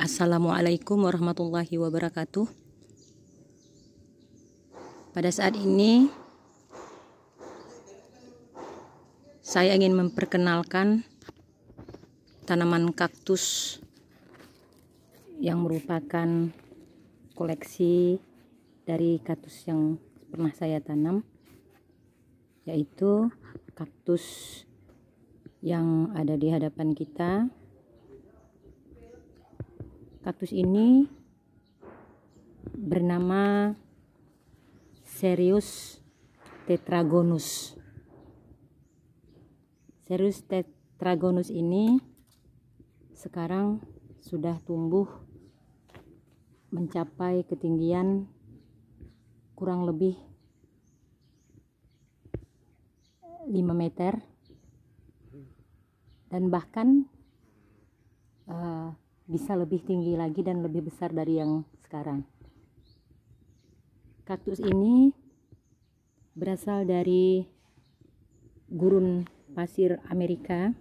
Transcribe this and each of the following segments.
Assalamualaikum warahmatullahi wabarakatuh. Pada saat ini, saya ingin memperkenalkan tanaman kaktus yang merupakan koleksi dari kaktus yang pernah saya tanam, yaitu kaktus yang ada di hadapan kita. Kaktus ini bernama Serius tetragonus. Serius tetragonus ini sekarang sudah tumbuh mencapai ketinggian kurang lebih 5 meter dan bahkan uh, bisa lebih tinggi lagi dan lebih besar dari yang sekarang kaktus ini berasal dari gurun pasir Amerika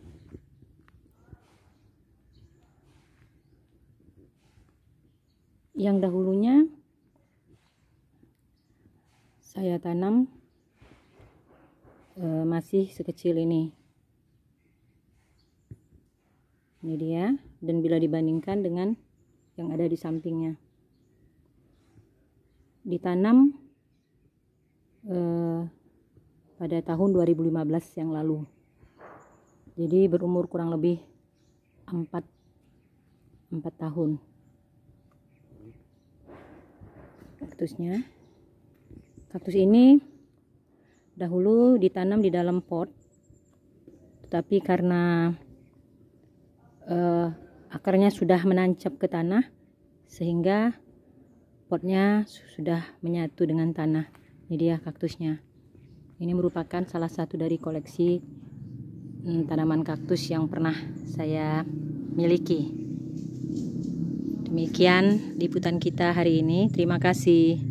yang dahulunya saya tanam eh, masih sekecil ini ini dia dan bila dibandingkan dengan yang ada di sampingnya ditanam eh, pada tahun 2015 yang lalu jadi berumur kurang lebih 4 4 tahun kaktusnya kaktus ini dahulu ditanam di dalam pot tetapi karena eh, akarnya sudah menancap ke tanah sehingga potnya sudah menyatu dengan tanah ini dia kaktusnya ini merupakan salah satu dari koleksi hmm, tanaman kaktus yang pernah saya miliki demikian liputan kita hari ini terima kasih